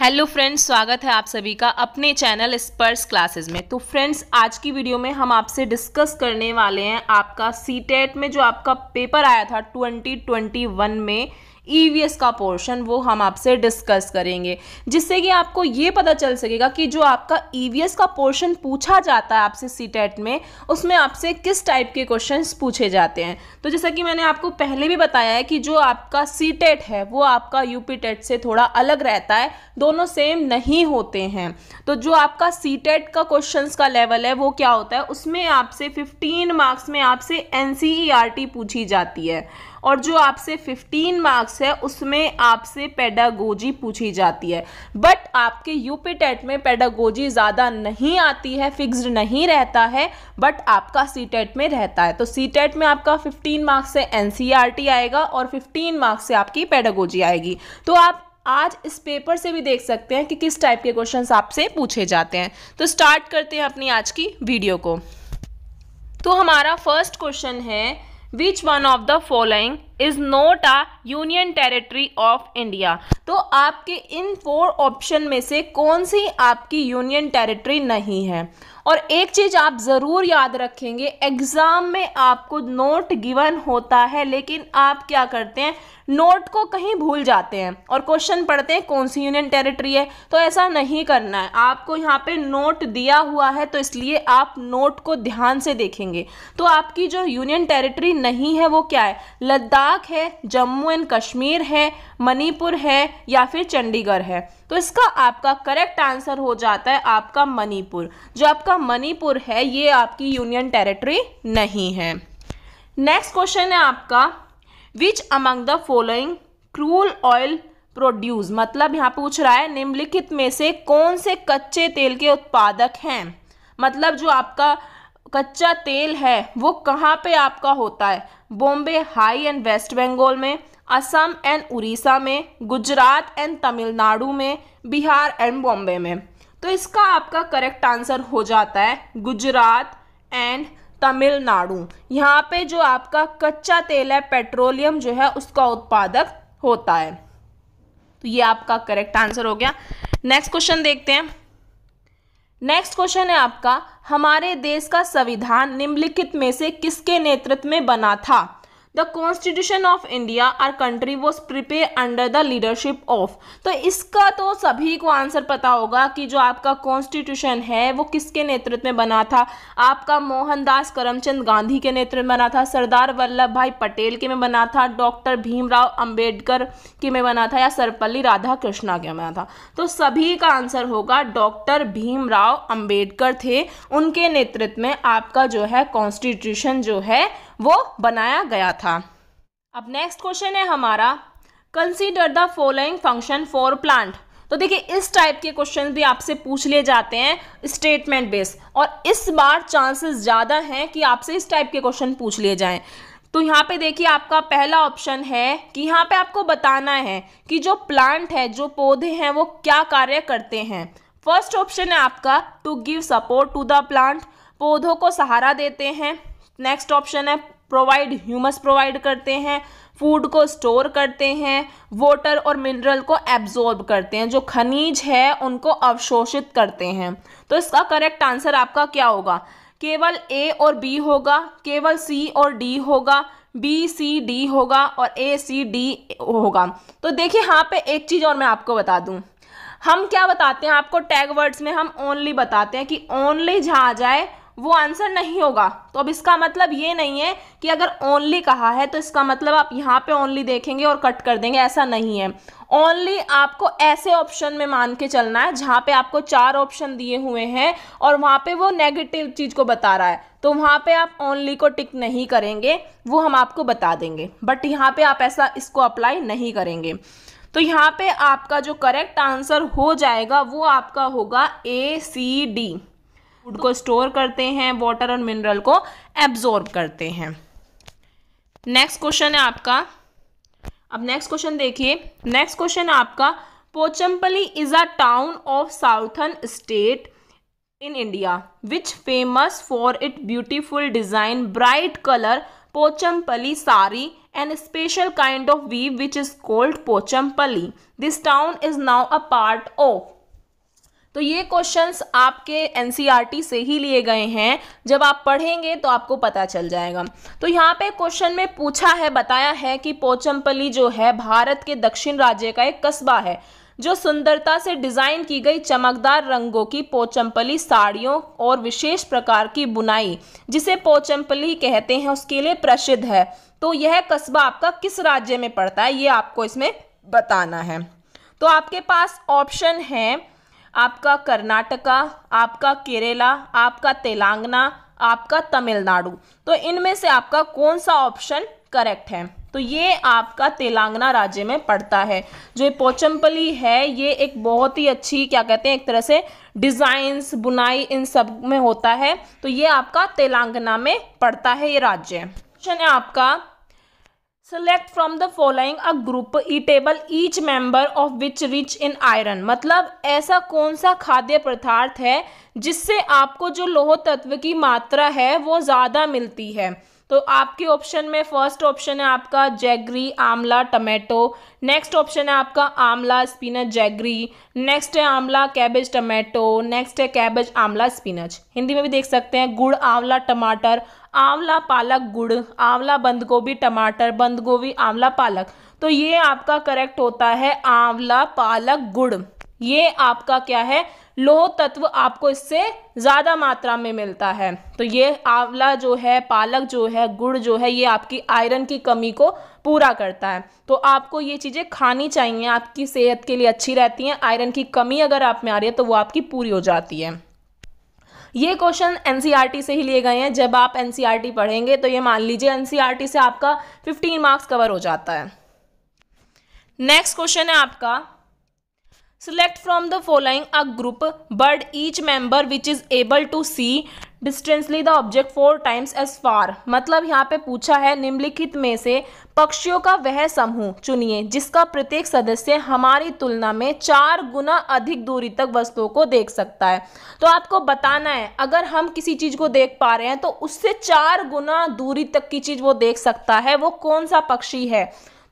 Hello friends स्वागत है आप सभी का अपने चैनल स्पर्स क्लासेस में तो फ्रेंड्स आज की वीडियो में हम आपसे डिस्कस करने वाले हैं आपका सी टेट e में जो आपका पेपर आया था 2021 में ई e का पोर्शन वो हम आपसे डिस्कस करेंगे जिससे कि आपको ये पता चल सकेगा कि जो आपका ई e का पोर्शन पूछा जाता है आपसे सी e में उसमें आपसे किस टाइप के क्वेश्चन पूछे जाते हैं तो जैसा कि मैंने आपको पहले भी बताया है कि जो आपका सी है वो आपका यू से थोड़ा अलग रहता है दोनों सेम नहीं होते हैं तो जो आपका सी का क्वेश्चन का लेवल है वो क्या होता है उसमें आपसे फिफ्टीन मार्क्स में आपसे एन पूछी जाती है और जो आपसे 15 मार्क्स है उसमें आपसे पेडागोजी पूछी जाती है बट आपके यूपी टेट में पेडागोजी ज़्यादा नहीं आती है फिक्स्ड नहीं रहता है बट आपका सी टेट में रहता है तो सी टेट में आपका 15 मार्क्स से एन e आएगा और 15 मार्क्स से आपकी पेडागोजी आएगी तो आप आज इस पेपर से भी देख सकते हैं कि किस टाइप के क्वेश्चन आपसे पूछे जाते हैं तो स्टार्ट करते हैं अपनी आज की वीडियो को तो हमारा फर्स्ट क्वेश्चन है Which one of the following is not a union territory of India तो आपके इन फोर ऑप्शन में से कौन सी आपकी यूनियन टेरिटरी नहीं है और एक चीज़ आप ज़रूर याद रखेंगे एग्ज़ाम में आपको नोट गिवन होता है लेकिन आप क्या करते हैं नोट को कहीं भूल जाते हैं और क्वेश्चन पढ़ते हैं कौन सी यूनियन टेरिटरी है तो ऐसा नहीं करना है आपको यहाँ पे नोट दिया हुआ है तो इसलिए आप नोट को ध्यान से देखेंगे तो आपकी जो यूनियन टेरिटरी नहीं है वो क्या है लद्दाख लद्दाख है जम्मू एंड कश्मीर है मणिपुर है या फिर चंडीगढ़ है तो इसका आपका करेक्ट आंसर हो जाता है आपका मणिपुर जो आपका मणिपुर है ये आपकी यूनियन टेरिटरी नहीं है नेक्स्ट क्वेश्चन है आपका which among the following crude oil produce मतलब यहाँ पूछ रहा है निम्नलिखित में से कौन से कच्चे तेल के उत्पादक हैं मतलब जो आपका कच्चा तेल है वो कहाँ पे आपका होता है बॉम्बे हाई एंड वेस्ट बंगाल में असम एंड उड़ीसा में गुजरात एंड तमिलनाडु में बिहार एंड बॉम्बे में तो इसका आपका करेक्ट आंसर हो जाता है गुजरात एंड तमिलनाडु यहाँ पे जो आपका कच्चा तेल है पेट्रोलियम जो है उसका उत्पादक होता है तो ये आपका करेक्ट आंसर हो गया नेक्स्ट क्वेश्चन देखते हैं नेक्स्ट क्वेश्चन है आपका हमारे देश का संविधान निम्नलिखित में से किसके नेतृत्व में बना था the constitution of India our country was prepare under the leadership of तो इसका तो सभी को आंसर पता होगा कि जो आपका कॉन्स्टिट्यूशन है वो किसके नेतृत्व में बना था आपका मोहनदास करमचंद गांधी के नेतृत्व में बना था सरदार वल्लभ भाई पटेल के में बना था डॉक्टर भीमराव अंबेडकर के में बना था या सर्वपल्ली राधा कृष्णा के में बना था तो सभी का आंसर होगा डॉक्टर भीमराव अंबेडकर थे उनके नेतृत्व में आपका जो है कॉन्स्टिट्यूशन जो है वो बनाया गया था अब नेक्स्ट क्वेश्चन है हमारा consider the following function for plant तो देखिए इस टाइप के क्वेश्चन भी आपसे पूछ लिए जाते हैं स्टेटमेंट बेस और इस बार चांसेस ज़्यादा हैं कि आपसे इस टाइप के क्वेश्चन पूछ लिए जाएं तो यहाँ पे देखिए आपका पहला ऑप्शन है कि यहाँ पे आपको बताना है कि जो प्लांट है जो पौधे हैं वो क्या कार्य करते हैं फर्स्ट ऑप्शन है आपका to give support to the plant पौधों को सहारा देते हैं नेक्स्ट ऑप्शन है प्रोवाइड ह्यूमस प्रोवाइड करते हैं फूड को स्टोर करते हैं वाटर और मिनरल को एब्जॉर्ब करते हैं जो खनिज है उनको अवशोषित करते हैं तो इसका करेक्ट आंसर आपका क्या होगा केवल ए और बी होगा केवल सी और डी होगा बी सी डी होगा और ए सी डी होगा तो देखिए यहाँ पे एक चीज़ और मैं आपको बता दूँ हम क्या बताते हैं आपको टैग वर्ड्स में हम ओनली बताते हैं कि ओनली जहाँ आ जाए वो आंसर नहीं होगा तो अब इसका मतलब ये नहीं है कि अगर ओनली कहा है तो इसका मतलब आप यहाँ पे ओनली देखेंगे और कट कर देंगे ऐसा नहीं है ओनली आपको ऐसे ऑप्शन में मान के चलना है जहाँ पे आपको चार ऑप्शन दिए हुए हैं और वहाँ पे वो नेगेटिव चीज़ को बता रहा है तो वहाँ पे आप ओनली को टिक नहीं करेंगे वो हम आपको बता देंगे बट यहाँ पे आप ऐसा इसको अप्लाई नहीं करेंगे तो यहाँ पे आपका जो करेक्ट आंसर हो जाएगा वो आपका होगा ए सी डी फूड को स्टोर करते हैं वाटर और मिनरल को एब्जॉर्ब करते हैं नेक्स्ट क्वेश्चन है आपका अब नेक्स्ट क्वेश्चन देखिए नेक्स्ट क्वेश्चन आपका Pochampally is a town of southern state in India which famous for it beautiful design bright colour Pochampally sari and special kind of weave which is called Pochampally this town is now a part of तो ये questions आपके NCERT e से ही लिए गए हैं जब आप पढ़ेंगे तो आपको पता चल जाएगा तो यहाँ पे क्वेश्चन में पूछा है बताया है कि पोचमपली जो है भारत के दक्षिण राज्य का एक कस्बा है जो सुंदरता से डिज़ाइन की गई चमकदार रंगों की पोचमपली साड़ियों और विशेष प्रकार की बुनाई जिसे पोचमपली कहते हैं उसके लिए प्रसिद्ध है तो यह कस्बा आपका किस राज्य में पड़ता है ये आपको इसमें बताना है तो आपके पास ऑप्शन है आपका कर्नाटका आपका केरला आपका तेलंगाना आपका तमिलनाडु तो इनमें से आपका कौन सा ऑप्शन करेक्ट है तो ये आपका तेलंगाना राज्य में पड़ता है जो पोचमपली है ये एक बहुत ही अच्छी क्या कहते हैं एक तरह से डिज़ाइंस बुनाई इन सब में होता है तो ये आपका तेलंगाना में पड़ता है ये राज्य क्वेश्चन है आपका select from the following a group eatable each member of which rich in iron मतलब ऐसा कौन सा खाद्य पदार्थ है जिससे आपको जो लोह तत्व की मात्रा है वो ज़्यादा मिलती है तो आपके ऑप्शन में फर्स्ट ऑप्शन है आपका जैगरी आंवला टमाटो नेक्स्ट ऑप्शन है आपका आंवला स्पिनच जैगरी नेक्स्ट है आंवला कैबेज टमाटो नेक्स्ट है कैबेज आंवला स्पिनच हिंदी में भी देख सकते हैं गुड़ आंवला टमाटर आंवला पालक गुड़ आंवला बंद गोभी टमाटर बंद गोभी आंवला पालक तो ये आपका करेक्ट होता है आंवला पालक गुड़ ये आपका क्या है लोह तत्व आपको इससे ज़्यादा मात्रा में मिलता है तो ये आंवला जो है पालक जो है गुड़ जो है ये आपकी आयरन की कमी को पूरा करता है तो आपको ये चीज़ें खानी चाहिए आपकी सेहत के लिए अच्छी रहती हैं आयरन की कमी अगर आप में आ रही है तो वो आपकी पूरी हो जाती है ये क्वेश्चन एन से ही लिए गए हैं जब आप एन पढ़ेंगे तो ये मान लीजिए एन से आपका फिफ्टीन मार्क्स कवर हो जाता है नेक्स्ट क्वेश्चन है आपका select from the following a group but each member which is able to see distinctly the object four times as far मतलब यहाँ पे पूछा है निम्नलिखित में से पक्षियों का वह समूह चुनिए जिसका प्रत्येक सदस्य हमारी तुलना में चार गुना अधिक दूरी तक वस्तुओं को देख सकता है तो आपको बताना है अगर हम किसी चीज़ को देख पा रहे हैं तो उससे चार गुना दूरी तक की चीज़ वो देख सकता है वो कौन सा पक्षी है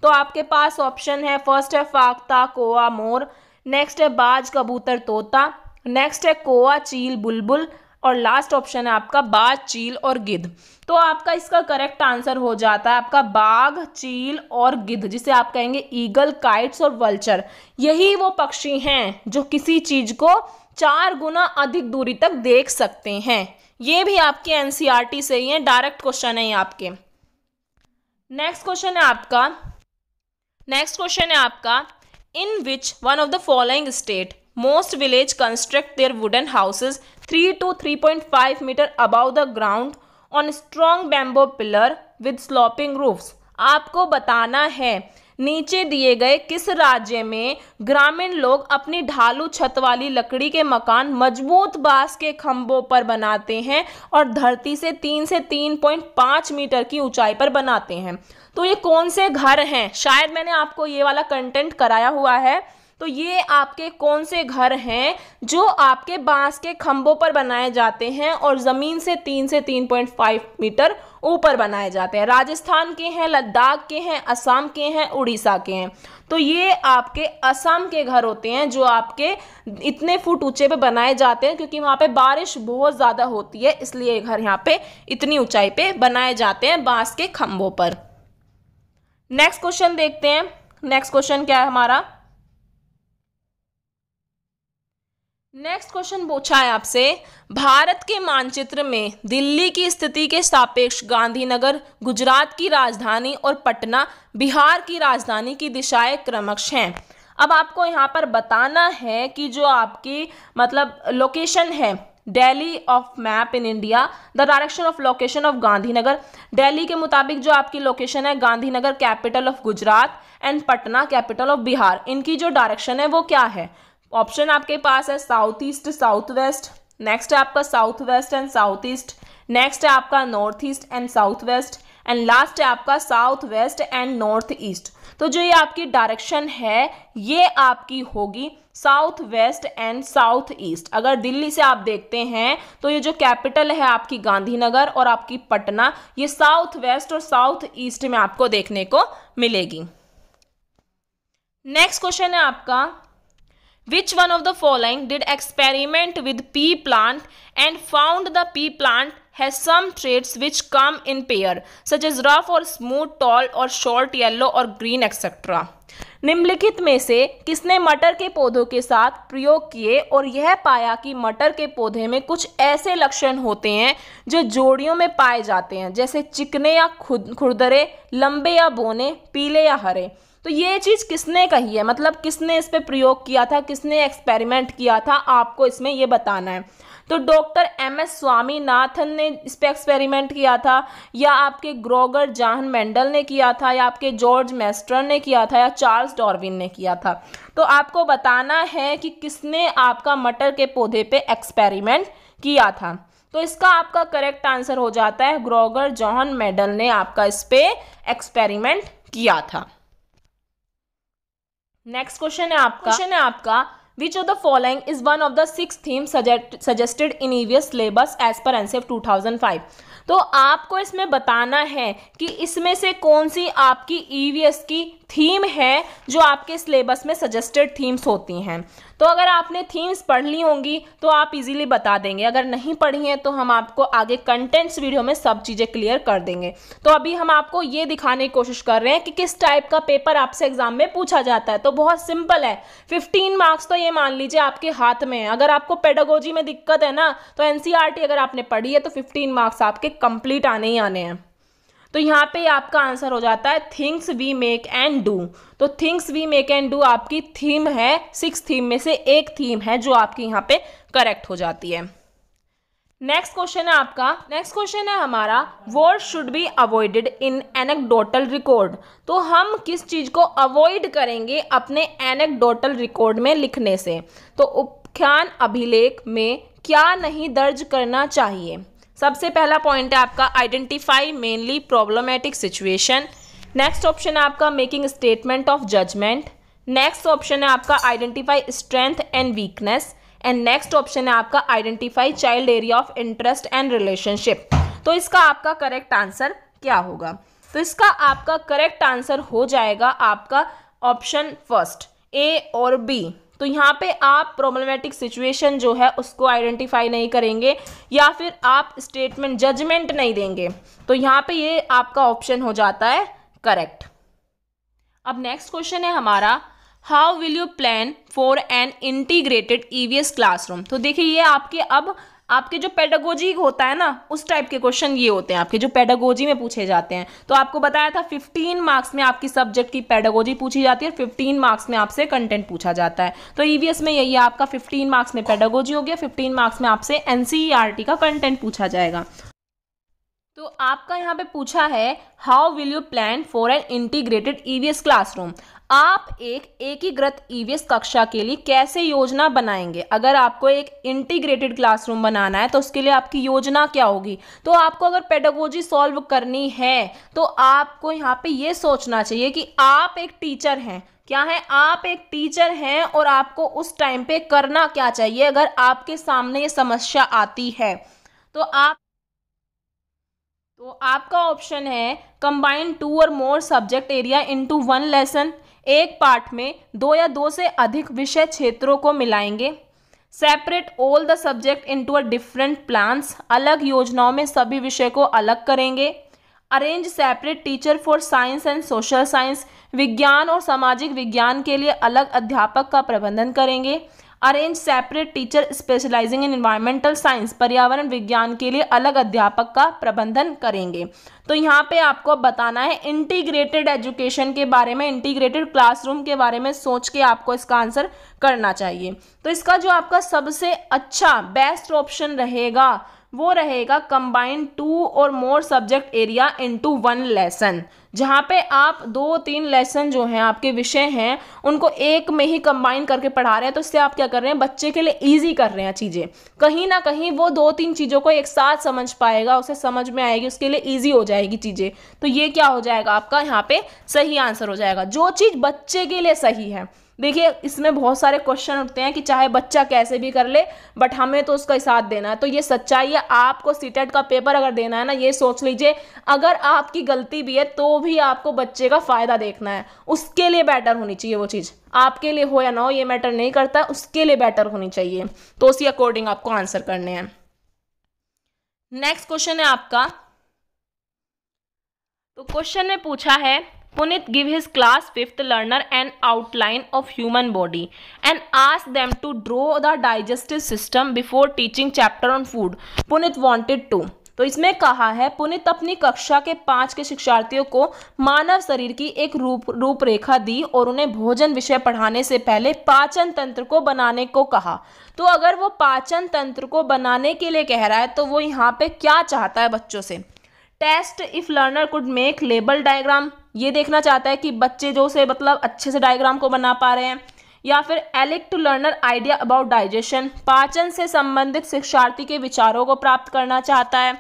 तो आपके पास ऑप्शन है फर्स्ट है फाख्ता कोआ मोर नेक्स्ट है बाज कबूतर तोता नेक्स्ट है कोआ चील बुलबुल और लास्ट ऑप्शन है आपका बाज चील और गिद्ध तो आपका इसका करेक्ट आंसर हो जाता है आपका बाघ चील और गिद्ध जिसे आप कहेंगे ईगल काइट्स और वल्चर यही वो पक्षी हैं जो किसी चीज़ को चार गुना अधिक दूरी तक देख सकते हैं ये भी आपके एनसीईआरटी e से ही है डायरेक्ट क्वेश्चन है आपके नेक्स्ट क्वेश्चन है आपका नेक्स्ट क्वेश्चन है आपका in which one of the following state most village construct their wooden houses 3 to 3.5 meter above the ground on strong bamboo pillar with sloping roofs आपको बताना है नीचे दिए गए किस राज्य में ग्रामीण लोग अपनी ढालू छत वाली लकड़ी के मकान मजबूत बांस के खंभों पर बनाते हैं और धरती से तीन से तीन पॉइंट पाँच मीटर की ऊंचाई पर बनाते हैं तो ये कौन से घर हैं शायद मैंने आपको ये वाला कंटेंट कराया हुआ है तो ये आपके कौन से घर हैं जो आपके बांस के खंभों पर बनाए जाते हैं और ज़मीन से तीन से तीन पॉइंट फाइव मीटर ऊपर बनाए जाते हैं राजस्थान के हैं लद्दाख के हैं असम के हैं उड़ीसा के हैं तो ये आपके असम के घर होते हैं जो आपके इतने फुट ऊंचे पे बनाए जाते हैं क्योंकि वहाँ पे बारिश बहुत ज़्यादा होती है इसलिए ये घर यहाँ पे इतनी ऊंचाई पे बनाए जाते हैं बांस के खम्भों पर नेक्स्ट क्वेश्चन देखते हैं नेक्स्ट क्वेश्चन क्या है हमारा नेक्स्ट क्वेश्चन पूछा है आपसे भारत के मानचित्र में दिल्ली की स्थिति के सापेक्ष गांधीनगर गुजरात की राजधानी और पटना बिहार की राजधानी की दिशाएं क्रमश हैं अब आपको यहाँ पर बताना है कि जो आपकी मतलब लोकेशन है Delhi of map in India the direction of location of Gandhinagar Delhi के मुताबिक जो आपकी लोकेशन है Gandhinagar capital of Gujarat and Patna capital of Bihar इनकी जो डायरेक्शन है वो क्या है ऑप्शन आपके पास है south east south west next है आपका south west and south east next है आपका north east and south west and last है आपका south west and north east तो जो ये आपकी डायरेक्शन है ये आपकी होगी south west and south east अगर दिल्ली से आप देखते हैं तो ये जो कैपिटल है आपकी गांधीनगर और आपकी पटना ये साउथ वेस्ट और साउथ ईस्ट में आपको देखने को मिलेगी नेक्स्ट क्वेश्चन है आपका which one of the following did experiment with pea plant and found the pea plant has some traits which come in pair such is rough और smooth tall और short yellow और green etcetera निम्नलिखित में से किसने मटर के पौधों के साथ प्रयोग किए और यह पाया कि मटर के पौधे में कुछ ऐसे लक्षण होते हैं जो जोड़ियों में पाए जाते हैं जैसे चिकने या खुद खुरदरे लंबे या बोने पीले या हरे तो ये चीज़ किसने कही है मतलब किसने इस पर प्रयोग किया था किसने एक्सपेरिमेंट किया था आपको इसमें यह बताना है तो डॉक्टर एम एस स्वामीनाथन ने इस पर एक्सपेरिमेंट किया था या आपके ग्रोगर जाहन मेंडल ने किया था या आपके जॉर्ज मेस्टर ने किया था या चार्ल्स डॉर्विन ने किया था तो आपको बताना है कि किसने आपका मटर के पौधे पे एक्सपेरिमेंट किया था तो इसका आपका करेक्ट आंसर हो जाता है ग्रोगर जॉन मेडल ने आपका इस पर एक्सपेरिमेंट किया था नेक्स्ट क्वेश्चन है आपका क्वेश्चन है आपका which of the following is one of the six theme suggested in EVS syllabus as per NCF two thousand five तो आपको इसमें बताना है कि इसमें से कौन सी आपकी ईवीएस e की थीम है जो आपके सिलेबस में सजेस्टेड थीम्स होती हैं तो अगर आपने थीम्स पढ़ ली होंगी तो आप इजीली बता देंगे अगर नहीं पढ़ी हैं तो हम आपको आगे कंटेंट्स वीडियो में सब चीज़ें क्लियर कर देंगे तो अभी हम आपको ये दिखाने की कोशिश कर रहे हैं कि किस टाइप का पेपर आपसे एग्जाम में पूछा जाता है तो बहुत सिंपल है फिफ्टीन मार्क्स तो ये मान लीजिए आपके हाथ में है अगर आपको पेडागोजी में दिक्कत है ना तो एन e अगर आपने पढ़ी है तो फिफ्टीन मार्क्स आपके कंप्लीट आने ही आने हैं तो यहाँ पे आपका आंसर हो जाता है things we make and do तो things we make and do आपकी थीम है सिक्स थीम में से एक थीम है जो आपकी यहाँ पे करेक्ट हो जाती है नेक्स्ट क्वेश्चन है आपका नेक्स्ट क्वेश्चन है हमारा word should be avoided in anecdotal record तो हम किस चीज़ को अवॉइड करेंगे अपने एनेक्डोटल रिकॉर्ड में लिखने से तो उपख्यान अभिलेख में क्या नहीं दर्ज करना चाहिए सबसे पहला पॉइंट है आपका identify mainly problematic situation next option है आपका making statement of judgement next option है आपका identify strength and weakness and next option है आपका identify child area of interest and relationship तो इसका आपका करेक्ट आंसर क्या होगा तो इसका आपका करेक्ट आंसर हो जाएगा आपका ऑप्शन फर्स्ट ए और बी तो यहाँ पे आप प्रॉब्लमेटिक सिचुएशन जो है उसको आइडेंटिफाई नहीं करेंगे या फिर आप स्टेटमेंट जजमेंट नहीं देंगे तो यहाँ पे ये आपका ऑप्शन हो जाता है करेक्ट अब नेक्स्ट क्वेश्चन है हमारा how will you plan for an integrated E V S classroom तो देखिए ये आपके अब आपके जो पेडागोजी होता है ना उस टाइप के क्वेश्चन ये होते हैं आपके जो पेडागोजी में पूछे जाते हैं तो आपको बताया था 15 मार्क्स में आपकी सब्जेक्ट की पेडागोजी पूछी जाती है 15 मार्क्स में आपसे कंटेंट पूछा जाता है तो ईवीएस e में यही है आपका 15 मार्क्स में पेडागोजी हो गया फिफ्टीन मार्क्स में आपसे एनसीईआरटी e का कंटेंट पूछा जाएगा तो आपका यहाँ पे पूछा है how will you plan for an integrated EVS classroom आप एक एकीकृत ईवीएस e कक्षा के लिए कैसे योजना बनाएंगे अगर आपको एक इंटीग्रेटेड क्लासरूम बनाना है तो उसके लिए आपकी योजना क्या होगी तो आपको अगर पेडागोजी सॉल्व करनी है तो आपको यहाँ पे ये सोचना चाहिए कि आप एक टीचर हैं क्या है आप एक टीचर हैं और आपको उस टाइम पे करना क्या चाहिए अगर आपके सामने ये समस्या आती है तो आप तो आपका ऑप्शन है कंबाइन टू और more subject area into one lesson एक पाठ में दो या दो से अधिक विषय क्षेत्रों को मिलाएंगे separate all the subject into a different plans अलग योजनाओं में सभी विषय को अलग करेंगे arrange separate teacher for science and social science विज्ञान और सामाजिक विज्ञान के लिए अलग अध्यापक का प्रबंधन करेंगे arrange separate teacher specialising in environmental science पर्यावरण विज्ञान के लिए अलग अध्यापक का प्रबंधन करेंगे तो यहाँ पे आपको बताना है इंटीग्रेटेड एजुकेशन के बारे में इंटीग्रेटेड क्लासरूम के बारे में सोच के आपको इसका आंसर करना चाहिए तो इसका जो आपका सबसे अच्छा बेस्ट ऑप्शन रहेगा वो रहेगा कंबाइंड टू और more subject area into one lesson जहाँ पे आप दो तीन लेसन जो हैं आपके विषय हैं उनको एक में ही कंबाइन करके पढ़ा रहे हैं तो इससे आप क्या कर रहे हैं बच्चे के लिए ईजी कर रहे हैं चीज़ें कहीं ना कहीं वो दो तीन चीज़ों को एक साथ समझ पाएगा उसे समझ में आएगी उसके लिए ईजी हो जाएगी चीज़ें तो ये क्या हो जाएगा आपका यहाँ पर सही आंसर हो जाएगा जो चीज़ बच्चे के लिए सही है देखिए इसमें बहुत सारे क्वेश्चन उठते हैं कि चाहे बच्चा कैसे भी कर ले बट हमें तो उसका साथ देना है तो ये सच्चाई है आपको सीटेट e का पेपर अगर देना है ना ये सोच लीजिए अगर आपकी गलती भी है तो भी आपको बच्चे का फ़ायदा देखना है उसके लिए बेटर होनी चाहिए वो चीज़ आपके लिए हो या ना हो ये मैटर नहीं करता उसके लिए बेटर होनी चाहिए तो उसी अकॉर्डिंग आपको आंसर करने हैं नेक्स्ट क्वेश्चन है आपका तो क्वेश्चन में पूछा है Punit give his class fifth learner an outline of human body and ask them to draw the digestive system before teaching chapter on food Punit wanted to तो इसमें कहा है पुनित अपनी कक्षा के पाँच के शिक्षार्थियों को मानव शरीर की एक रूप रूपरेखा दी और उन्हें भोजन विषय पढ़ाने से पहले पाचन तंत्र को बनाने को कहा तो अगर वो पाचन तंत्र को बनाने के लिए कह रहा है तो वो यहाँ पे क्या चाहता है बच्चों से test if learner could make label diagram ये देखना चाहता है कि बच्चे जो से मतलब अच्छे से डायग्राम को बना पा रहे हैं या फिर एलिक to learner idea about digestion पाचन से संबंधित शिक्षार्थी के विचारों को प्राप्त करना चाहता है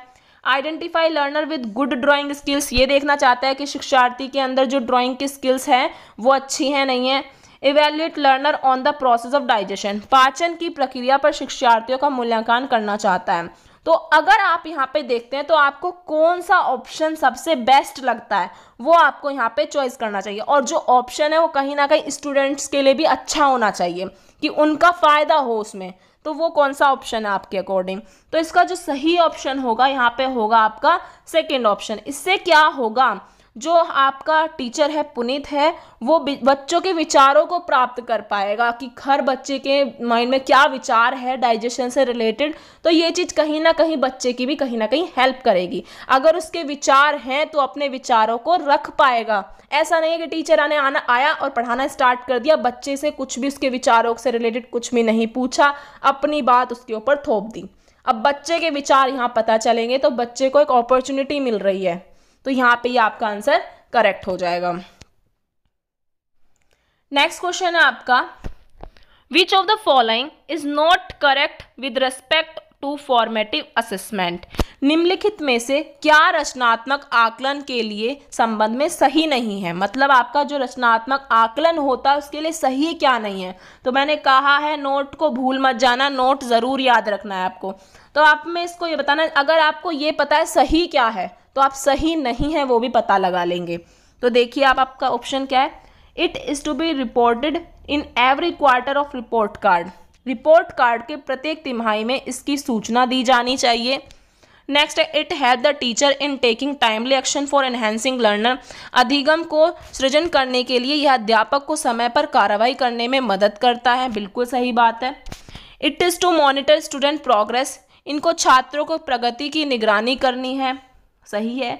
identify learner with good drawing skills ये देखना चाहता है कि शिक्षार्थी के अंदर जो ड्राइंग की स्किल्स हैं वो अच्छी हैं नहीं है evaluate learner on the process of digestion पाचन की प्रक्रिया पर शिक्षार्थियों का मूल्यांकन करना चाहता है तो अगर आप यहाँ पे देखते हैं तो आपको कौन सा ऑप्शन सबसे बेस्ट लगता है वो आपको यहाँ पे चॉइस करना चाहिए और जो ऑप्शन है वो कहीं ना कहीं स्टूडेंट्स के लिए भी अच्छा होना चाहिए कि उनका फ़ायदा हो उसमें तो वो कौन सा ऑप्शन है आपके अकॉर्डिंग तो इसका जो सही ऑप्शन होगा यहाँ पे होगा आपका सेकेंड ऑप्शन इससे क्या होगा जो आपका टीचर है पुनीत है वो बच्चों के विचारों को प्राप्त कर पाएगा कि हर बच्चे के माइंड में क्या विचार है डाइजेशन से रिलेटेड तो ये चीज़ कहीं ना कहीं बच्चे की भी कहीं ना कहीं हेल्प करेगी अगर उसके विचार हैं तो अपने विचारों को रख पाएगा ऐसा नहीं है कि टीचर आने आना आया और पढ़ाना स्टार्ट कर दिया बच्चे से कुछ भी उसके विचारों से रिलेटेड कुछ भी नहीं पूछा अपनी बात उसके ऊपर थोप दी अब बच्चे के विचार यहाँ पता चलेंगे तो बच्चे को एक अपॉर्चुनिटी मिल रही है तो यहाँ पे ये आपका आंसर करेक्ट हो जाएगा नेक्स्ट क्वेश्चन है आपका which of the following is not correct with respect to formative assessment निम्नलिखित में से क्या रचनात्मक आकलन के लिए संबंध में सही नहीं है मतलब आपका जो रचनात्मक आकलन होता है उसके लिए सही क्या नहीं है तो मैंने कहा है नोट को भूल मत जाना नोट ज़रूर याद रखना है आपको तो आप में इसको ये बताना अगर आपको ये पता है सही क्या है तो आप सही नहीं है वो भी पता लगा लेंगे तो देखिए आप आपका ऑप्शन क्या है it is to be reported in every quarter of report card report card के प्रत्येक तिमाही में इसकी सूचना दी जानी चाहिए नेक्स्ट है it help the teacher in taking timely action for enhancing learner अधिगम को सृजन करने के लिए यह अध्यापक को समय पर कार्रवाई करने में मदद करता है बिल्कुल सही बात है it is to monitor student progress इनको छात्रों को प्रगति की निगरानी करनी है सही है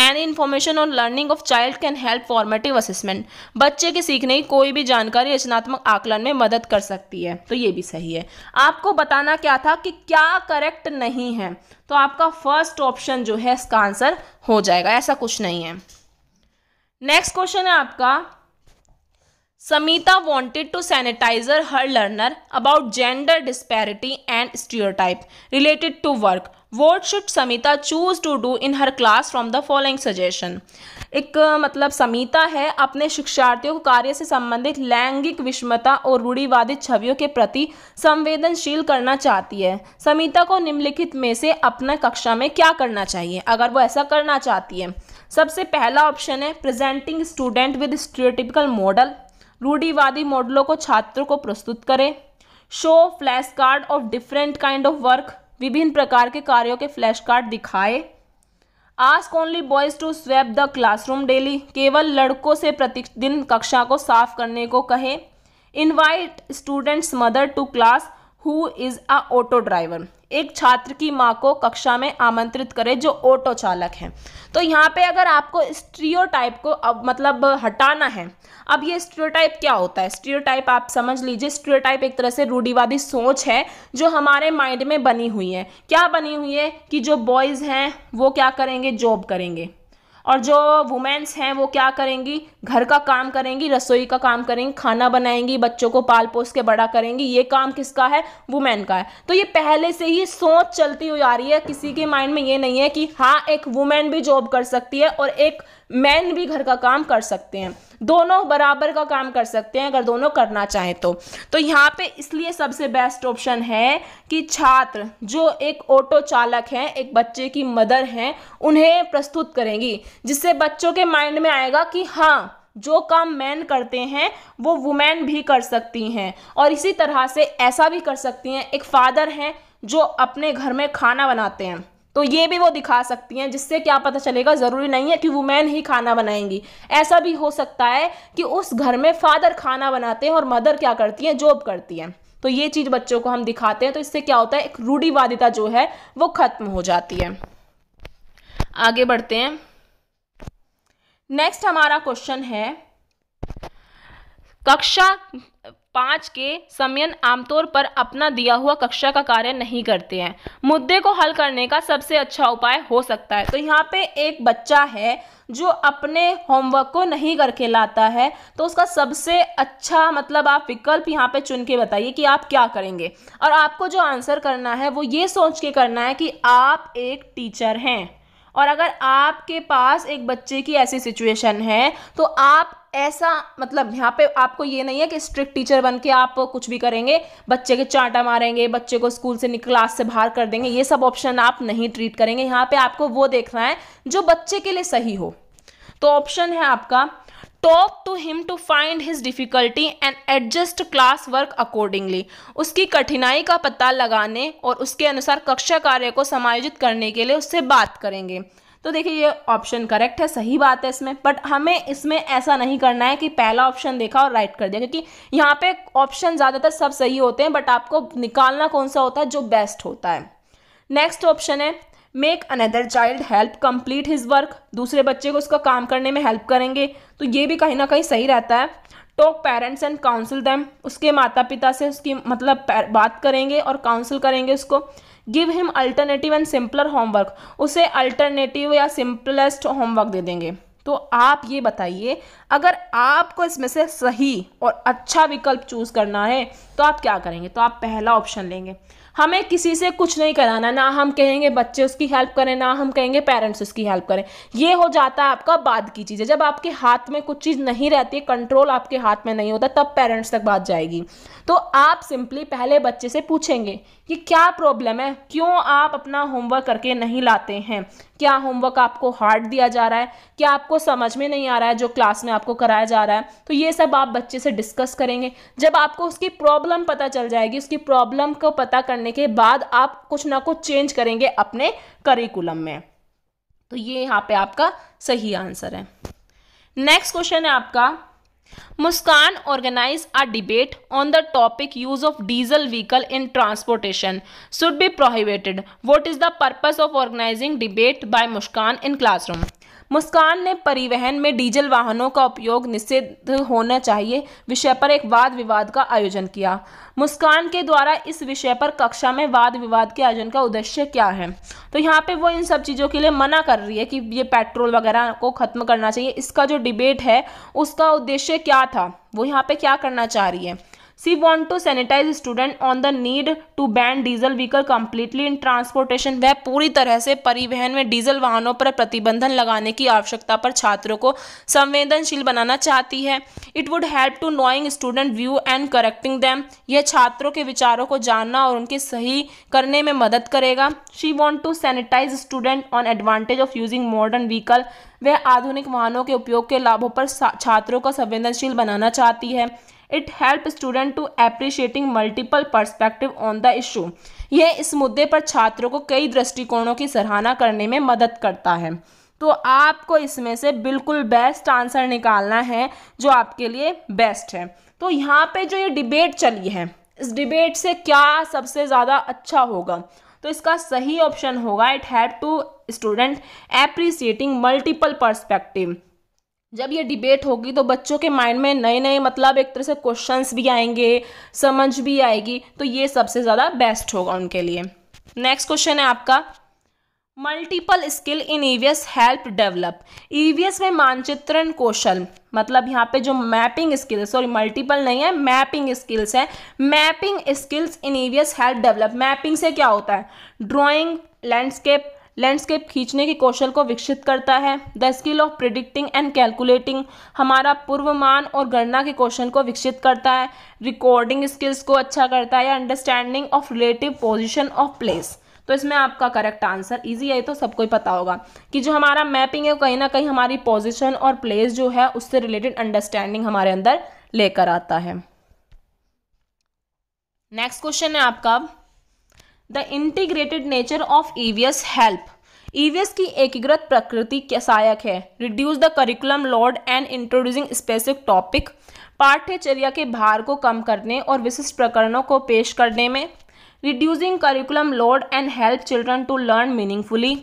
एनी इन्फॉर्मेशन और learning of child can help formative assessment बच्चे के सीखने की कोई भी जानकारी रचनात्मक आकलन में मदद कर सकती है तो ये भी सही है आपको बताना क्या था कि क्या करेक्ट नहीं है तो आपका फर्स्ट ऑप्शन जो है इसका आंसर हो जाएगा ऐसा कुछ नहीं है नेक्स्ट क्वेश्चन है आपका Samita wanted to sanitizer her learner about gender disparity and stereotype related to work what should Samita choose to do in her class from the following suggestion एक मतलब समीता है अपने शिक्षार्थियों को कार्य से संबंधित लैंगिक विषमता और रूढ़िवादी छवियों के प्रति संवेदनशील करना चाहती है समीता को निम्नलिखित में से अपना कक्षा में क्या करना चाहिए अगर वो ऐसा करना चाहती है सबसे पहला ऑप्शन है presenting student with stereotypical model रूढ़ीवादी मॉडलों को छात्रों को प्रस्तुत करें show flash card of different kind of work विभिन्न प्रकार के कार्यों के फ्लैश कार्ड दिखाए ask only boys to sweep the classroom daily केवल लड़कों से प्रतिदिन कक्षा को साफ करने को कहें invite students mother to class who is a auto driver एक छात्र की माँ को कक्षा में आमंत्रित करें जो ऑटो चालक हैं तो यहाँ पे अगर आपको स्ट्रियो को अब मतलब हटाना है अब ये स्ट्रियो क्या होता है स्ट्रियो आप समझ लीजिए स्ट्रियो एक तरह से रूढ़ीवादी सोच है जो हमारे माइंड में बनी हुई है क्या बनी हुई है कि जो बॉयज़ हैं वो क्या करेंगे जॉब करेंगे और जो वुमेन्स हैं वो क्या करेंगी घर का काम करेंगी रसोई का काम करेंगी खाना बनाएंगी बच्चों को पाल पोस के बड़ा करेंगी ये काम किसका है वुमेन का है तो ये पहले से ही सोच चलती हुई आ रही है किसी के माइंड में ये नहीं है कि हाँ एक वुमेन भी जॉब कर सकती है और एक मैन भी घर का काम कर सकते हैं दोनों बराबर का काम कर सकते हैं अगर दोनों करना चाहें तो तो यहाँ पे इसलिए सबसे बेस्ट ऑप्शन है कि छात्र जो एक ऑटो चालक हैं एक बच्चे की मदर हैं उन्हें प्रस्तुत करेंगी जिससे बच्चों के माइंड में आएगा कि हाँ जो काम मैन करते हैं वो वुमेन भी कर सकती हैं और इसी तरह से ऐसा भी कर सकती हैं एक फादर हैं जो अपने घर में खाना बनाते हैं तो ये भी वो दिखा सकती हैं जिससे क्या पता चलेगा ज़रूरी नहीं है कि वुमेन ही खाना बनाएंगी ऐसा भी हो सकता है कि उस घर में फादर खाना बनाते हैं और मदर क्या करती हैं जॉब करती हैं तो ये चीज़ बच्चों को हम दिखाते हैं तो इससे क्या होता है एक रूढ़ीवादिता जो है वो ख़त्म हो जाती है आगे बढ़ते हैं नेक्स्ट हमारा क्वेश्चन है कक्षा पाँच के समयन आमतौर पर अपना दिया हुआ कक्षा का कार्य नहीं करते हैं मुद्दे को हल करने का सबसे अच्छा उपाय हो सकता है तो यहाँ पे एक बच्चा है जो अपने होमवर्क को नहीं करके लाता है तो उसका सबसे अच्छा मतलब आप विकल्प यहाँ पे चुन के बताइए कि आप क्या करेंगे और आपको जो आंसर करना है वो ये सोच के करना है कि आप एक टीचर हैं और अगर आपके पास एक बच्चे की ऐसी सिचुएशन है तो आप ऐसा मतलब यहाँ पे आपको ये नहीं है कि स्ट्रिक्ट टीचर बन के आप कुछ भी करेंगे बच्चे के चांटा मारेंगे बच्चे को स्कूल से क्लास से बाहर कर देंगे ये सब ऑप्शन आप नहीं ट्रीट करेंगे यहाँ पे आपको वो देखना है जो बच्चे के लिए सही हो तो ऑप्शन है आपका talk to him to find his difficulty and adjust class work accordingly उसकी कठिनाई का पता लगाने और उसके अनुसार कक्षा कार्य को समायोजित करने के लिए उससे बात करेंगे तो देखिए ये ऑप्शन करेक्ट है सही बात है इसमें बट हमें इसमें ऐसा नहीं करना है कि पहला ऑप्शन देखा और राइट कर दिया क्योंकि यहाँ पे ऑप्शन ज़्यादातर सब सही होते हैं बट आपको निकालना कौन सा होता है जो बेस्ट होता है नेक्स्ट ऑप्शन है make another child help complete his work दूसरे बच्चे को उसका काम करने में हेल्प करेंगे तो ये भी कहीं ना कहीं सही रहता है talk parents and counsel them उसके माता पिता से उसकी मतलब बात करेंगे और काउंसिल करेंगे उसको give him alternative and simpler homework उसे अल्टरनेटिव या सिंपलेस्ट होमवर्क दे देंगे तो आप ये बताइए अगर आपको इसमें से सही और अच्छा विकल्प चूज़ करना है तो आप क्या करेंगे तो आप पहला ऑप्शन लेंगे हमें किसी से कुछ नहीं कराना ना हम कहेंगे बच्चे उसकी हेल्प करें ना हम कहेंगे पेरेंट्स उसकी हेल्प करें ये हो जाता है आपका बाद की चीज़ें जब आपके हाथ में कुछ चीज़ नहीं रहती है कंट्रोल आपके हाथ में नहीं होता तब पेरेंट्स तक बात जाएगी तो आप सिंपली पहले बच्चे से पूछेंगे कि क्या प्रॉब्लम है क्यों आप अपना होमवर्क करके नहीं लाते हैं क्या होमवर्क आपको हार्ड दिया जा रहा है क्या आपको समझ में नहीं आ रहा है जो क्लास में आपको कराया जा रहा है तो ये सब आप बच्चे से डिस्कस करेंगे जब आपको उसकी प्रॉब्लम पता चल जाएगी उसकी प्रॉब्लम को पता करने के बाद आप कुछ ना कुछ चेंज करेंगे अपने करिकुलम में तो ये यहाँ पे आपका सही आंसर है नेक्स्ट क्वेश्चन है आपका Muskan organized a debate on the topic use of diesel vehicle in transportation should be prohibited. What is the purpose of organizing debate by Muskan in classroom? मुस्कान ने परिवहन में डीजल वाहनों का उपयोग निषिद्ध होना चाहिए विषय पर एक वाद विवाद का आयोजन किया मुस्कान के द्वारा इस विषय पर कक्षा में वाद विवाद के आयोजन का उद्देश्य क्या है तो यहाँ पे वो इन सब चीज़ों के लिए मना कर रही है कि ये पेट्रोल वगैरह को ख़त्म करना चाहिए इसका जो डिबेट है उसका उद्देश्य क्या था वो यहाँ पे क्या करना चाह रही है she want to sanitize student on the need to ban diesel vehicle completely in transportation वह पूरी तरह से परिवहन में डीजल वाहनों पर प्रतिबंधन लगाने की आवश्यकता पर छात्रों को संवेदनशील बनाना चाहती है it would help to knowing student view and correcting them यह छात्रों के विचारों को जानना और उनके सही करने में मदद करेगा she want to sanitize student on advantage of using modern vehicle वह आधुनिक वाहनों के उपयोग के लाभों पर छात्रों का संवेदनशील बनाना चाहती है it help student to appreciating multiple perspective on the issue यह इस मुद्दे पर छात्रों को कई दृष्टिकोणों की सराहना करने में मदद करता है तो आपको इसमें से बिल्कुल बेस्ट आंसर निकालना है जो आपके लिए बेस्ट है तो यहाँ पे जो ये डिबेट चली है इस डिबेट से क्या सबसे ज़्यादा अच्छा होगा तो इसका सही ऑप्शन होगा it have to student appreciating multiple perspective जब ये डिबेट होगी तो बच्चों के माइंड में नए नए मतलब एक तरह से क्वेश्चंस भी आएंगे समझ भी आएगी तो ये सबसे ज़्यादा बेस्ट होगा उनके लिए नेक्स्ट क्वेश्चन है आपका multiple skill in EVS help develop EVS में मानचित्रण कौशल मतलब यहाँ पे जो मैपिंग स्किल्स सॉरी मल्टीपल नहीं है मैपिंग स्किल्स है mapping skills in EVS help develop mapping से क्या होता है ड्राइंग लैंडस्केप लैंडस्केप खींचने के कौशल को विकसित करता है the skill of predicting and calculating हमारा पूर्वमान और गणना के कौशल को विकसित करता है रिकॉर्डिंग स्किल्स को अच्छा करता है understanding of relative position of place तो इसमें आपका करेक्ट आंसर इजी है तो सबको ही पता होगा कि जो हमारा मैपिंग है कहीं ना कहीं हमारी पोजिशन और प्लेस जो है उससे रिलेटेड अंडरस्टैंडिंग हमारे अंदर लेकर आता है नेक्स्ट क्वेश्चन है आपका the integrated nature of EVS help EVS की एकीकृत प्रकृति के सहायक है reduce the curriculum load and introducing specific topic पाठ्यचर्या के भार को कम करने और विशिष्ट प्रकरणों को पेश करने में reducing curriculum load and help children to learn meaningfully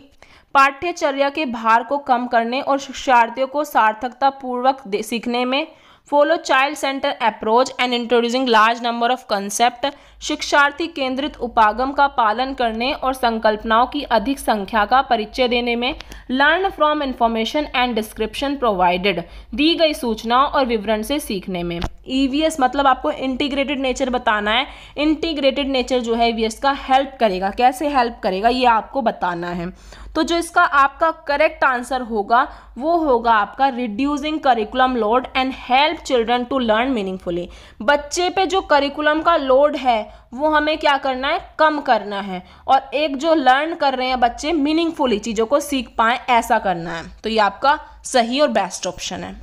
पाठ्यचर्या के भार को कम करने और शिक्षार्थियों को सार्थकता पूर्वक सीखने में follow child center approach and introducing large number of concept शिक्षार्थी केंद्रित उपागम का पालन करने और संकल्पनाओं की अधिक संख्या का परिचय देने में learn from information and description provided दी गई सूचनाओं और विवरण से सीखने में ईवीएस e मतलब आपको इंटीग्रेटेड नेचर बताना है इंटीग्रेटेड नेचर जो है ईवीएस e का हेल्प करेगा कैसे हेल्प करेगा ये आपको बताना है तो जो इसका आपका करेक्ट आंसर होगा वो होगा आपका reducing curriculum load and help children to learn meaningfully बच्चे पे जो करिकुलम का लोड है वो हमें क्या करना है कम करना है और एक जो लर्न कर रहे हैं बच्चे मीनिंगफुली चीज़ों को सीख पाएँ ऐसा करना है तो ये आपका सही और बेस्ट ऑप्शन है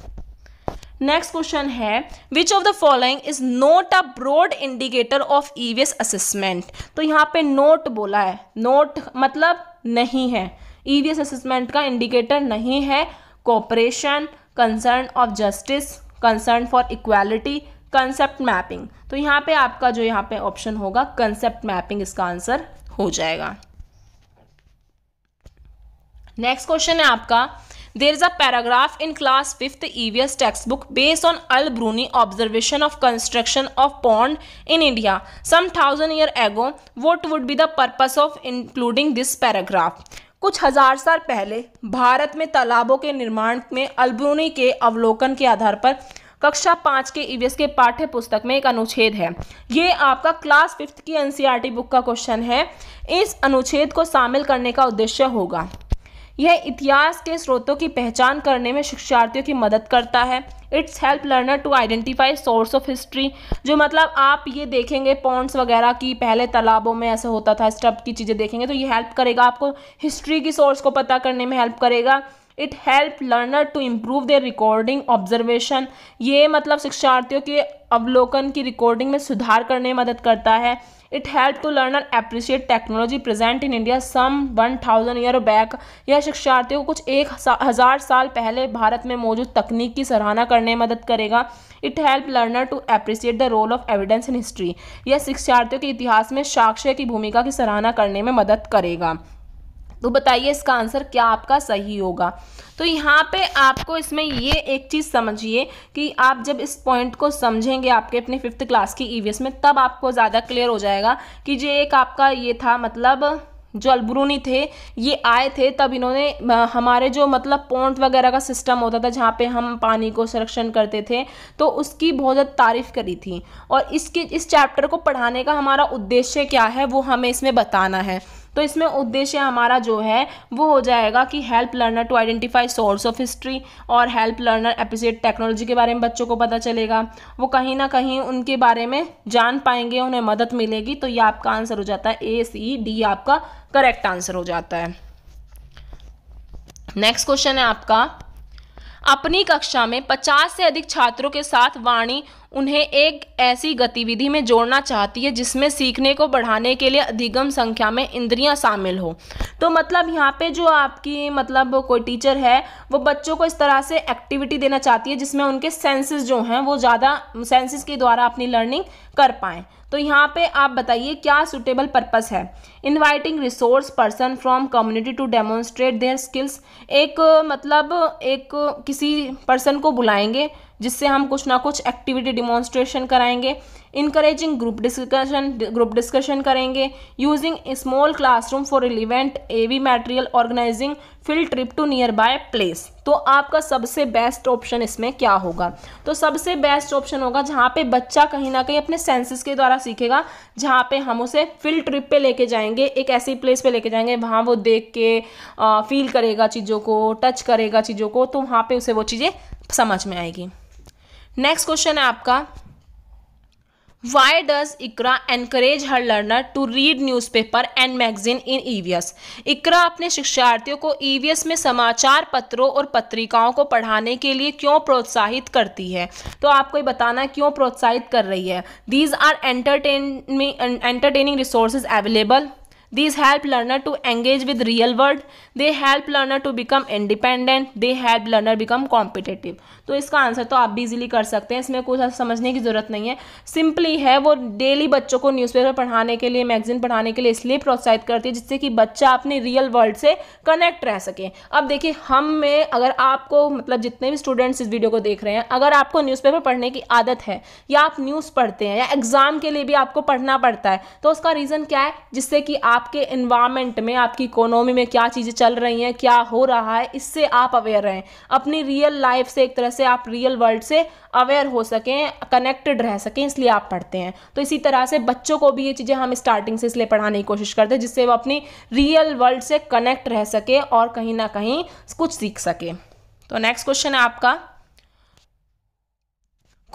नेक्स्ट क्वेश्चन है which of the following is not a broad indicator of EVS assessment तो यहाँ पे नोट बोला है नोट मतलब नहीं है ईवीएस e असेसमेंट का इंडिकेटर नहीं है cooperation concern of justice concern for equality concept mapping तो यहाँ पे आपका जो यहाँ पे ऑप्शन होगा कंसेप्ट मैपिंग इसका आंसर हो जाएगा नेक्स्ट क्वेश्चन है आपका There is a paragraph in class 5th EVS textbook based on Al Bruni observation of construction of pond in India some thousand year ago. What would be the purpose of including this paragraph? कुछ हजार साल पहले भारत में तालाबों के निर्माण में अल्ब्रूनी के अवलोकन के आधार पर कक्षा पाँच के ईवीएस के पाठ्य पुस्तक में एक अनुच्छेद है ये आपका क्लास फिफ्थ की एनसीईआरटी बुक का क्वेश्चन है इस अनुच्छेद को शामिल करने का उद्देश्य होगा यह इतिहास के स्रोतों की पहचान करने में शिक्षार्थियों की मदद करता है it's help learner to identify source of history जो मतलब आप ये देखेंगे पॉन्ट्स वगैरह की पहले तालाबों में ऐसे होता था स्टब की चीज़ें देखेंगे तो ये हेल्प करेगा आपको हिस्ट्री की सोर्स को पता करने में हेल्प करेगा it help learner to improve their recording observation ये मतलब शिक्षार्थियों के अवलोकन की रिकॉर्डिंग में सुधार करने में मदद करता है it help to learn and appreciate technology present in India some one thousand year back यह शिक्षार्थियों को कुछ एक हज़ार साल पहले भारत में मौजूद तकनीक की सराहना करने में मदद करेगा it help learner to appreciate the role of evidence in history यह शिक्षार्थियों के इतिहास में साक्ष्य की भूमिका की सराहना करने में मदद करेगा तो बताइए इसका आंसर क्या आपका सही होगा तो यहाँ पे आपको इसमें ये एक चीज़ समझिए कि आप जब इस पॉइंट को समझेंगे आपके अपने फिफ्थ क्लास की ईवीएस e में तब आपको ज़्यादा क्लियर हो जाएगा कि ये एक आपका ये था मतलब जो अलबरूनी थे ये आए थे तब इन्होंने हमारे जो मतलब पॉन्ट वगैरह का सिस्टम होता था जहाँ पे हम पानी को संरक्षण करते थे तो उसकी बहुत ज़्यादा तारीफ़ करी थी और इसके इस चैप्टर को पढ़ाने का हमारा उद्देश्य क्या है वो हमें इसमें बताना है तो इसमें उद्देश्य हमारा जो है वो हो जाएगा कि help learner to identify source of history और हेल्प लर्नर एप्रिसिएट टेक्नोलॉजी के बारे में बच्चों को पता चलेगा वो कहीं ना कहीं उनके बारे में जान पाएंगे उन्हें मदद मिलेगी तो ये आपका आंसर हो जाता है ए सी डी आपका करेक्ट आंसर हो जाता है नेक्स्ट क्वेश्चन है आपका अपनी कक्षा में 50 से अधिक छात्रों के साथ वाणी उन्हें एक ऐसी गतिविधि में जोड़ना चाहती है जिसमें सीखने को बढ़ाने के लिए अधिगम संख्या में इंद्रियां शामिल हो तो मतलब यहाँ पे जो आपकी मतलब कोई टीचर है वो बच्चों को इस तरह से एक्टिविटी देना चाहती है जिसमें उनके सेंसेस जो हैं वो ज़्यादा सेंसेस के द्वारा अपनी लर्निंग कर पाएँ तो यहाँ पे आप बताइए क्या सुटेबल पर्पस है inviting resource person from community to demonstrate their skills एक मतलब एक किसी पर्सन को बुलाएंगे जिससे हम कुछ ना कुछ एक्टिविटी डिमॉन्स्ट्रेशन कराएंगे encouraging group discussion group discussion करेंगे using small classroom for relevant AV material organizing field trip to nearby place तो आपका सबसे बेस्ट ऑप्शन इसमें क्या होगा तो सबसे बेस्ट ऑप्शन होगा जहाँ पे बच्चा कहीं ना कहीं अपने सेंसेस के द्वारा सीखेगा जहाँ पे हम उसे फील्ड ट्रिप पे लेके जाएंगे एक ऐसी प्लेस पे लेके जाएंगे वहाँ वो देख के आ, फील करेगा चीज़ों को टच करेगा चीज़ों को तो वहाँ पर उसे वो चीज़ें समझ में आएगी नेक्स्ट क्वेश्चन है आपका Why does Ikra encourage her learner to read newspaper and magazine in EVS? इकरा अपने शिक्षार्थियों को EVS में समाचार पत्रों और पत्रिकाओं को पढ़ाने के लिए क्यों प्रोत्साहित करती है तो आपको ये बताना क्यों प्रोत्साहित कर रही है these are entertain entertaining resources available these help learner to engage with real world they help learner to become independent they help learner become competitive तो इसका आंसर तो आप भी इजिली कर सकते हैं इसमें कुछ समझने की ज़रूरत नहीं है सिंपली है वो डेली बच्चों को न्यूज़पेपर पढ़ाने के लिए मैगजीन पढ़ाने के लिए इसलिए प्रोत्साहित करती है जिससे कि बच्चा अपने रियल वर्ल्ड से कनेक्ट रह सके अब देखिए हम में अगर आपको मतलब जितने भी स्टूडेंट्स इस वीडियो को देख रहे हैं अगर आपको न्यूज़पेपर पढ़ने की आदत है या आप न्यूज़ पढ़ते हैं या एग्ज़ाम के लिए भी आपको पढ़ना पड़ता है तो उसका रीज़न क्या है जिससे कि आप आपके इन्वायरमेंट में आपकी इकोनॉमी में क्या चीज़ें चल रही हैं क्या हो रहा है इससे आप अवेयर रहें अपनी रियल लाइफ से एक तरह से आप रियल वर्ल्ड से अवेयर हो सकें कनेक्टेड रह सकें इसलिए आप पढ़ते हैं तो इसी तरह से बच्चों को भी ये चीज़ें हम स्टार्टिंग से इसलिए पढ़ाने की कोशिश करते हैं जिससे वो अपनी रियल वर्ल्ड से कनेक्ट रह सके और कहीं ना कहीं कुछ सीख सके तो नेक्स्ट क्वेश्चन है आपका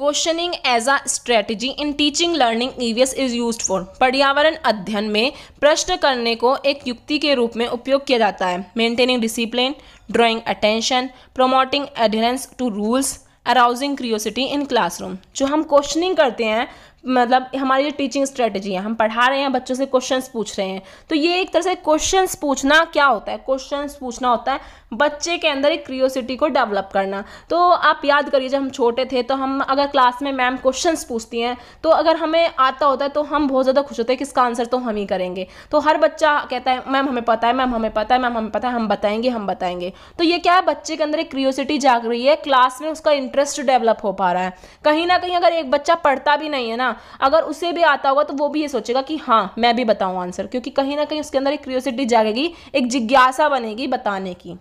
questioning as a strategy in teaching learning EVS is use for पर्यावरण अध्ययन में प्रश्न करने को एक युक्ति के रूप में उपयोग किया जाता है maintaining discipline drawing attention promoting adherence to rules arousing curiosity in classroom जो हम क्वेश्चनिंग करते हैं मतलब हमारी जो टीचिंग स्ट्रेटजी है हम पढ़ा रहे हैं बच्चों से क्वेश्चंस पूछ रहे हैं तो ये एक तरह से क्वेश्चंस पूछना क्या होता है क्वेश्चंस पूछना होता है बच्चे के अंदर एक क्रियोसिटी को डेवलप करना तो आप याद करिए जब हम छोटे थे तो हम अगर क्लास में मैम क्वेश्चंस पूछती हैं तो अगर हमें आता होता है तो हम बहुत ज़्यादा खुश होते हैं कि इसका आंसर तो हम ही करेंगे तो हर बच्चा कहता है मैम हमें पता है मैम हमें पता है मैम हमें पता है हम बताएंगे हम बताएंगे तो ये क्या है बच्चे के अंदर एक क्रियोसिटी जाग रही है क्लास में उसका इंटरेस्ट डेवलप हो पा रहा है कहीं ना कहीं अगर एक बच्चा पढ़ता भी नहीं है ना ना अगर उसे भी आता होगा तो वो भी ये सोचेगा कि हाँ मैं भी बताऊँ आंसर क्योंकि कहीं ना कहीं उसके अंदर एक क्रियोसिटी जागेगी एक जिज्ञासा बनेगी बताने की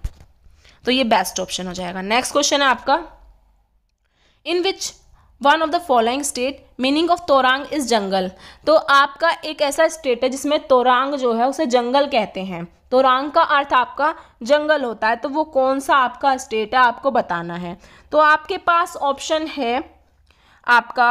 तो ये बेस्ट ऑप्शन हो जाएगा नेक्स्ट क्वेश्चन है आपका in which one of the following state meaning of तोरांग इज जंगल तो आपका एक ऐसा स्टेट है जिसमें तोरांग जो है उसे जंगल कहते हैं तोरांग का अर्थ आपका जंगल होता है तो वो कौन सा आपका स्टेट है आपको बताना है तो आपके पास ऑप्शन है आपका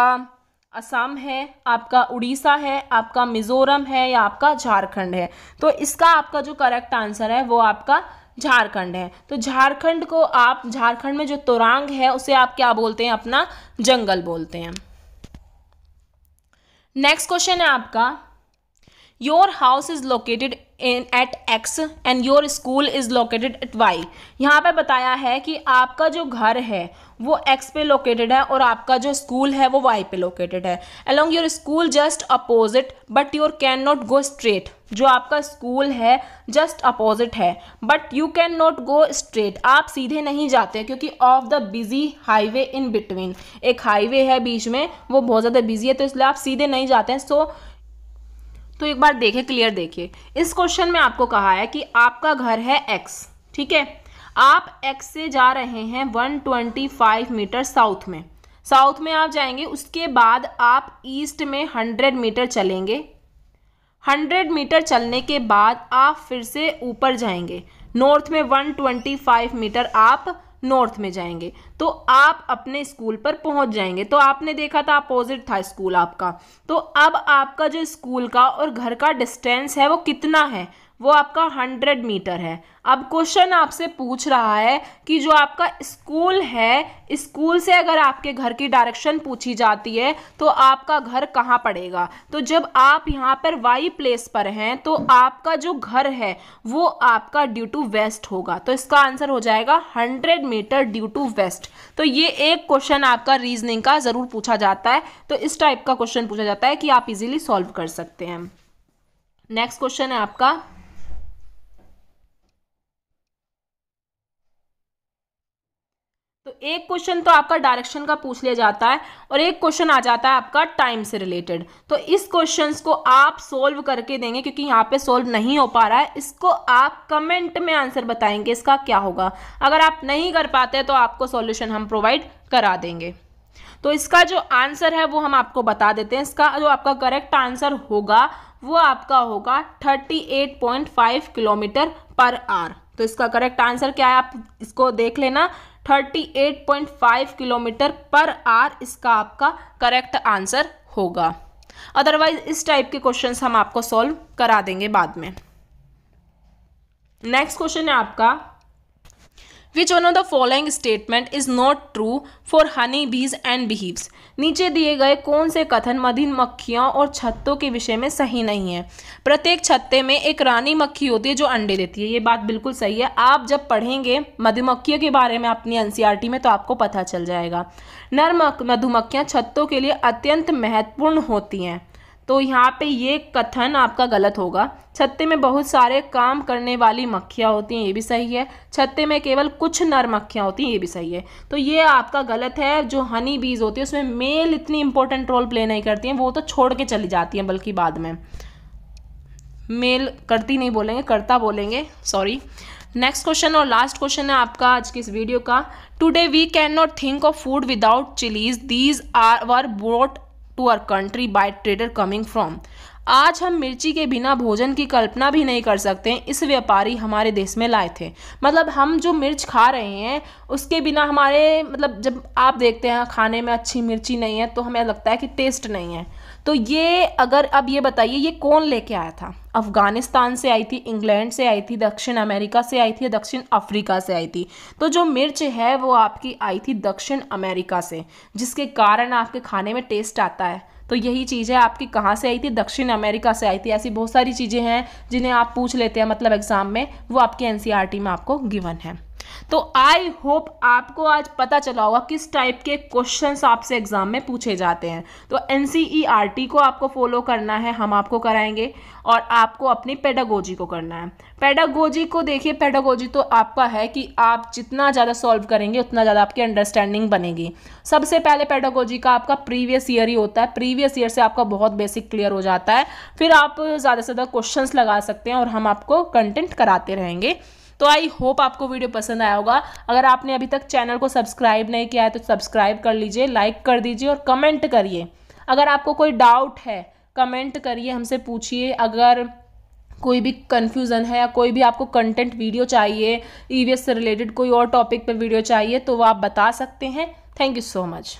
असम है आपका उड़ीसा है आपका मिज़ोरम है या आपका झारखंड है तो इसका आपका जो करेक्ट आंसर है वो आपका झारखंड है तो झारखंड को आप झारखंड में जो तोरांग है उसे आप क्या बोलते हैं अपना जंगल बोलते हैं नेक्स्ट क्वेश्चन है आपका your house is located in at X and your school is located at Y यहाँ पे बताया है कि आपका जो घर है वो एक्स पे लोकेटेड है और आपका जो स्कूल है वो वाई पे लोकेटेड है along your school just opposite but your can not go straight जो आपका स्कूल है जस्ट अपोजिट है but you can not go straight आप सीधे नहीं जाते क्योंकि of the busy highway in between एक हाईवे है बीच में वो बहुत ज़्यादा बिजी है तो इसलिए आप सीधे नहीं जाते हैं सो so, तो एक बार देखे क्लियर देखिए इस क्वेश्चन में आपको कहा है कि आपका घर है एक्स ठीक है आप एक्स से जा रहे हैं 125 मीटर साउथ में साउथ में आप जाएंगे उसके बाद आप ईस्ट में 100 मीटर चलेंगे 100 मीटर चलने के बाद आप फिर से ऊपर जाएंगे नॉर्थ में 125 मीटर आप नॉर्थ में जाएंगे तो आप अपने स्कूल पर पहुंच जाएंगे तो आपने देखा था अपोजिट था स्कूल आपका तो अब आपका जो स्कूल का और घर का डिस्टेंस है वो कितना है वो आपका हंड्रेड मीटर है अब क्वेश्चन आपसे पूछ रहा है कि जो आपका स्कूल है स्कूल से अगर आपके घर की डायरेक्शन पूछी जाती है तो आपका घर कहाँ पड़ेगा तो जब आप यहाँ पर वाई प्लेस पर हैं तो आपका जो घर है वो आपका ड्यू टू वेस्ट होगा तो इसका आंसर हो जाएगा hundred metre due to west तो ये एक क्वेश्चन आपका रीजनिंग का ज़रूर पूछा जाता है तो इस टाइप का क्वेश्चन पूछा जाता है कि आप इजीली सॉल्व कर सकते हैं नेक्स्ट क्वेश्चन है आपका तो एक क्वेश्चन तो आपका डायरेक्शन का पूछ लिया जाता है और एक क्वेश्चन आ जाता है आपका टाइम से रिलेटेड तो इस क्वेश्चन को आप सोल्व करके देंगे क्योंकि यहाँ पे सोल्व नहीं हो पा रहा है इसको आप कमेंट में आंसर बताएंगे इसका क्या होगा अगर आप नहीं कर पाते तो आपको सोल्यूशन हम प्रोवाइड करा देंगे तो इसका जो आंसर है वो हम आपको बता देते हैं इसका जो आपका करेक्ट आंसर होगा वो आपका होगा 38.5 किलोमीटर पर आर तो इसका करेक्ट आंसर क्या है आप इसको देख लेना 38.5 किलोमीटर पर आर इसका आपका करेक्ट आंसर होगा अदरवाइज इस टाइप के क्वेश्चन हम आपको सॉल्व करा देंगे बाद में नेक्स्ट क्वेश्चन है आपका which one of the following statement is not true for honey bees and बिहीव्स नीचे दिए गए कौन से कथन मधिन मक्खियों और छत्तों के विषय में सही नहीं है प्रत्येक छत्ते में एक रानी मक्खी होती है जो अंडे देती है ये बात बिल्कुल सही है आप जब पढ़ेंगे मधुमक्खियों के बारे में अपनी एनसीईआरटी में तो आपको पता चल जाएगा नर मधुमक्खियाँ छत्तों के लिए अत्यंत महत्वपूर्ण होती हैं तो यहाँ पे ये कथन आपका गलत होगा छत्ते में बहुत सारे काम करने वाली मक्खियाँ होती हैं ये भी सही है छत्ते में केवल कुछ नर मक्खियाँ होती हैं ये भी सही है तो ये आपका गलत है जो हनी बीज होती है उसमें मेल इतनी इंपॉर्टेंट रोल प्ले नहीं करती हैं वो तो छोड़ के चली जाती हैं बल्कि बाद में मेल करती नहीं बोलेंगे करता बोलेंगे सॉरी नेक्स्ट क्वेश्चन और लास्ट क्वेश्चन है आपका आज की इस वीडियो का today we can not think of food without chilies these are were brought to our country by trader coming from आज हम मिर्ची के बिना भोजन की कल्पना भी नहीं कर सकते इस व्यापारी हमारे देश में लाए थे मतलब हम जो मिर्च खा रहे हैं उसके बिना हमारे मतलब जब आप देखते हैं खाने में अच्छी मिर्ची नहीं है तो हमें लगता है कि टेस्ट नहीं है तो ये अगर अब ये बताइए ये कौन लेके आया था अफ़गानिस्तान से आई थी इंग्लैंड से आई थी दक्षिण अमेरिका से आई थी दक्षिण अफ्रीका से आई थी तो जो मिर्च है वो आपकी आई थी दक्षिण अमेरिका से जिसके कारण आपके खाने में टेस्ट आता है तो यही चीज़ है आपकी कहाँ से आई थी दक्षिण अमेरिका से आई थी ऐसी बहुत सारी चीज़ें हैं जिन्हें आप पूछ लेते हैं मतलब एग्ज़ाम में वो आपके एन e में आपको गिवन है तो आई होप आपको आज पता चला होगा किस टाइप के क्वेश्चन आपसे एग्जाम में पूछे जाते हैं तो एन e को आपको फॉलो करना है हम आपको कराएंगे और आपको अपनी पेडागोजी को करना है पेडागोजी को देखिए पेडागोजी तो आपका है कि आप जितना ज़्यादा सॉल्व करेंगे उतना ज़्यादा आपकी अंडरस्टैंडिंग बनेगी सबसे पहले पेडागोजी का आपका प्रीवियस ईयर ही होता है प्रीवियस ईयर से आपका बहुत बेसिक क्लियर हो जाता है फिर आप ज़्यादा से ज़्यादा क्वेश्चन लगा सकते हैं और हम आपको कंटेंट कराते रहेंगे तो आई होप आपको वीडियो पसंद आया होगा अगर आपने अभी तक चैनल को सब्सक्राइब नहीं किया है तो सब्सक्राइब कर लीजिए लाइक कर दीजिए और कमेंट करिए अगर आपको कोई डाउट है कमेंट करिए हमसे पूछिए अगर कोई भी कन्फ्यूज़न है या कोई भी आपको कंटेंट वीडियो चाहिए ई e से रिलेटेड कोई और टॉपिक पर वीडियो चाहिए तो वो आप बता सकते हैं थैंक यू सो मच